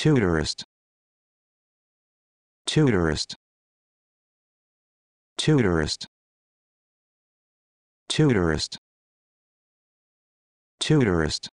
Tutorist. Tutorist. Tutorist. Tutorist. Tutorist.